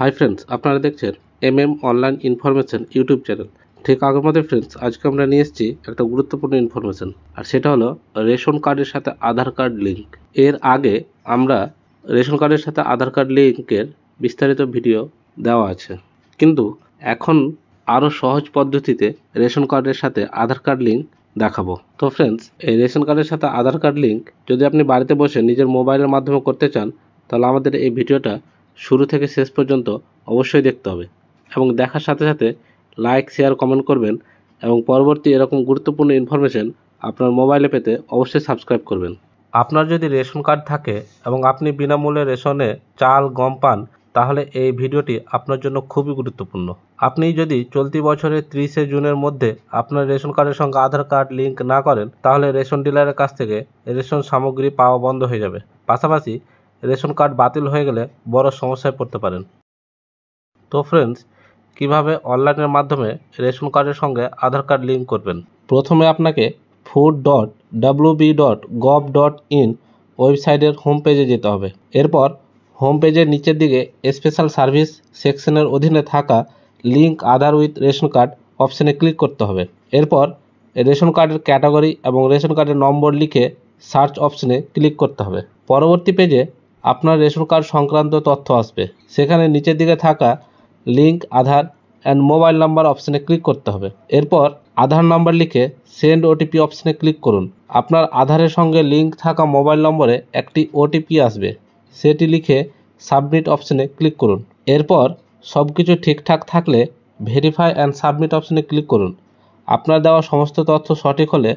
high friends আপনারা দেখছেন M M online information YouTube channel ঠিক আগের মধ্যে ফ্রেন্ডস আজকে আমরা নিয়ে এসেছি একটা গুরুত্বপূর্ণ ইনফরমেশন আর সেটা হলো রেশন কার্ডের সাথে আধার কার্ড লিঙ্ক এর আগে আমরা রেশন কার্ডের সাথে আধার কার্ড লিঙ্কের বিস্তারিত ভিডিও দেওয়া আছে কিন্তু এখন আরও সহজ পদ্ধতিতে রেশন কার্ডের সাথে আধার কার্ড লিঙ্ক দেখাবো তো ফ্রেন্ডস এই রেশন কার্ডের সাথে আধার কার্ড লিঙ্ক যদি আপনি বাড়িতে বসে নিজের মোবাইলের মাধ্যমে করতে চান তাহলে আমাদের এই ভিডিওটা শুরু থেকে শেষ পর্যন্ত অবশ্যই দেখতে হবে এবং দেখার সাথে সাথে লাইক শেয়ার কমেন্ট করবেন এবং পরবর্তী এরকম গুরুত্বপূর্ণ ইনফরমেশন আপনার মোবাইলে পেতে অবশ্যই সাবস্ক্রাইব করবেন আপনার যদি রেশন কার্ড থাকে এবং আপনি বিনামূল্যে রেশনে চাল গম পান তাহলে এই ভিডিওটি আপনার জন্য খুবই গুরুত্বপূর্ণ আপনি যদি চলতি বছরের ত্রিশে জুনের মধ্যে আপনার রেশন কার্ডের সঙ্গে আধার কার্ড লিঙ্ক না করেন তাহলে রেশন ডিলারের কাছ থেকে রেশন সামগ্রী পাওয়া বন্ধ হয়ে যাবে পাশাপাশি রেশন কার্ড বাতিল হয়ে গেলে বড় সমস্যায় পড়তে পারেন তো ফ্রেন্ডস কিভাবে অনলাইনের মাধ্যমে রেশন কার্ডের সঙ্গে আধার কার্ড লিঙ্ক করবেন প্রথমে আপনাকে food dot B dot gov dot in ওয়েবসাইটের হোম পেজে যেতে হবে এরপর হোম পেজের নিচের দিকে স্পেশাল সার্ভিস সেকশনের অধীনে থাকা link Aadhaar with ration card অপশানে ক্লিক করতে হবে এরপর রেশন কার্ডের ক্যাটাগরি এবং রেশন কার্ডের নম্বর লিখে সার্চ অপশানে ক্লিক করতে হবে পরবর্তী পেজে আপনার রেশন কার্ড সংক্রান্ত তথ্য আসবে সেখানে নিচের দিকে থাকা link Aadhaar and mobile number অপশানে ক্লিক করতে হবে এরপর আধার নাম্বার লিখে সেন্ড ওটিপি অপশানে ক্লিক করুন আপনার আধারের সঙ্গে লিঙ্ক থাকা মোবাইল নম্বরে একটি ওটিপি আসবে সেটি লিখে সাবমিট অপশানে ক্লিক করুন এরপর সব কিছু ঠিকঠাক থাকলে ভেরিফাই অ্যান্ড সাবমিট অপশানে ক্লিক করুন আপনার দেওয়া সমস্ত তথ্য সঠিক হলে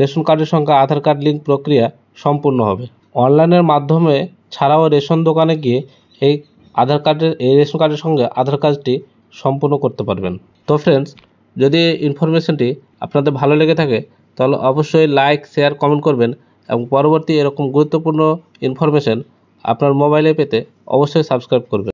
রেশন কার্ডের সঙ্গে আধার কার্ড লিঙ্ক প্রক্রিয়া সম্পূর্ণ হবে অনলাইনের মাধ্যমে ছাড়াও রেশন দোকানে গিয়ে এই আধার কার্ডের এই রেশন কার্ডের সঙ্গে আধার কার্ডটি সম্পূর্ণ করতে পারবেন তো ফ্রেন্ডস যদি ইনফরমেশনটি আপনাদের ভালো লেগে থাকে তাহলে অবশ্যই লাইক শেয়ার কমেন্ট করবেন এবং পরবর্তী এরকম গুরুত্বপূর্ণ ইনফরমেশন আপনার মোবাইলে পেতে অবশ্যই সাবস্ক্রাইব করবেন